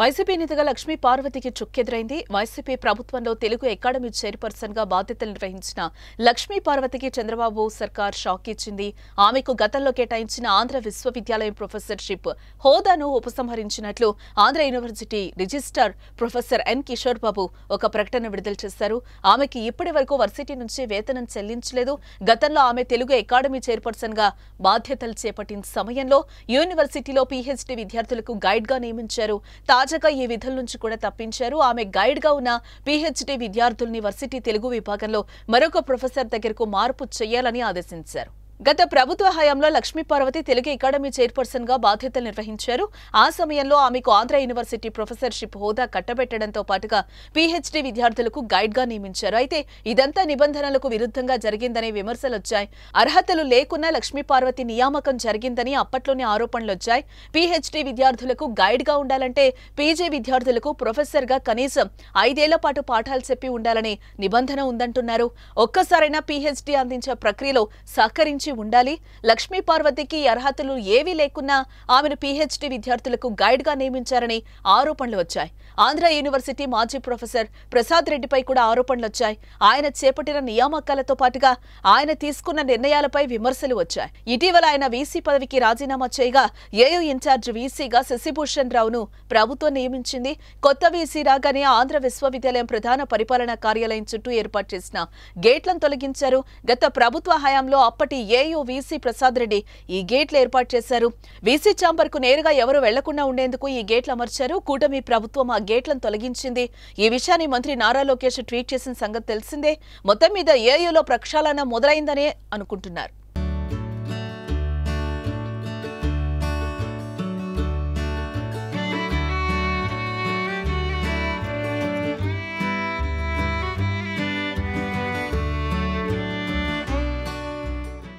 YCP నేతగా లక్ష్మీ పార్వతికి చుక్కెదురైంది YCP ప్రభుత్వంలో తెలుగు అకాడమీ చైర్పర్సన్ గా బాధ్యతలు నిర్వహించిన లక్ష్మీ పార్వతికి చంద్రబాబు సర్కార్ షాక్ ఇచ్చింది ఆమెకు గతంలో కేటాయించిన ఆంధ్ర విశ్వవిద్యాలయం ప్రొఫెసర్షిప్ హోదాను ఉపసంహరించినట్లు Andhra university registrar professor N Kishore Babu ఒక ప్రకటన విడుదల చేశారు ఆమెకి ఇప్పటి వరకు వర్సిటీ నుంచి వేతనం చెల్లించలేదు గతంలో ఆమె తెలుగు అకాడమీ చైర్పర్సన్ గా బాధ్యతలు చేపట్టిన సమయంలో యూనివర్సిటీలో పీహెచ్డీ విద్యార్థులకు గైడ్ గా నియమించారు తాజాగా ఈ విధుల నుంచి కూడా తప్పించారు ఆమె గైడ్ గా ఉన్న పీహెచ్డీ విద్యార్థుల్ని వర్సిటీ తెలుగు విభాగంలో మరొక ప్రొఫెసర్ దగ్గరకు మార్పు చేయాలని ఆదేశించారు గత ప్రభుత్వ హయాంలో లక్ష్మీపార్వతి తెలుగు అకాడమీ చైర్పర్సన్ గా బాధ్యతలు నిర్వహించారు ఆ సమయంలో ఆమెకు ఆంధ్ర యూనివర్సిటీ ప్రొఫెసర్షిప్ హోదా కట్టబెట్టడంతో పాటుగా పీహెచ్డీ విద్యార్థులకు గైడ్ గా నియమించారు అయితే ఇదంతా నిబంధనలకు విరుద్ధంగా జరిగిందనే వచ్చాయి అర్హతలు లేకున్నా లక్ష్మీపార్వతి నియామకం జరిగిందని అప్పట్లోనే వచ్చాయి పీహెచ్డీ విద్యార్థులకు గైడ్ గా ఉండాలంటే పీజీ విద్యార్థులకు ప్రొఫెసర్ గా కనీసం ఐదేళ్ల పాటు పాఠాలు చెప్పి ఉండాలనే నిబంధన ఉందంటున్నారు ఒక్కసారైనా పీహెచ్డీ అందించే ప్రక్రియలో సహకరించి ఉండాలి లక్ష్మీ పార్వతికి అర్హతలు ఏవీ లేకున్నా ఆమెను పీహెచ్డీ విద్యార్థులకు గైడ్గా నియమించారని ఆరోపణలు వచ్చాయి ఆంధ్ర యూనివర్సిటీ మాజీ ప్రొఫెసర్ ప్రసాద్ రెడ్డిపై కూడా ఆరోపణలు వచ్చాయి ఆయన చేపట్టిన నియామకాలతో పాటుగా ఆయన తీసుకున్న నిర్ణయాలపై విమర్శలు వచ్చాయి ఇటీవల ఆయన వీసీ పదవికి రాజీనామా చేయగా ఏయు ఇన్ఛార్జ్ వీసీగా శశిభూషణ్ రావును ప్రభుత్వం నియమించింది కొత్త వీసీ రాగానే ఆంధ్ర విశ్వవిద్యాలయం ప్రధాన పరిపాలనా కార్యాలయం చుట్టూ ఏర్పాటు చేసిన గేట్లను తొలగించారు గత ప్రభుత్వ హయాంలో అప్పటి ఏయూ వీసీ ప్రసాద్ రెడ్డి ఈ గేట్లు ఏర్పాటు చేశారు వీసీ కు నేరుగా ఎవరు వెళ్లకుండా ఉండేందుకు ఈ గేట్లు అమర్చారు కూటమి ప్రభుత్వం ఆ గేట్లను తొలగించింది ఈ విషయాన్ని మంత్రి నారా లోకేష్ ట్వీట్ చేసిన సంగతి తెలిసిందే మొత్తం మీద ఏయూలో ప్రక్షాళన మొదలైందనే అనుకుంటున్నారు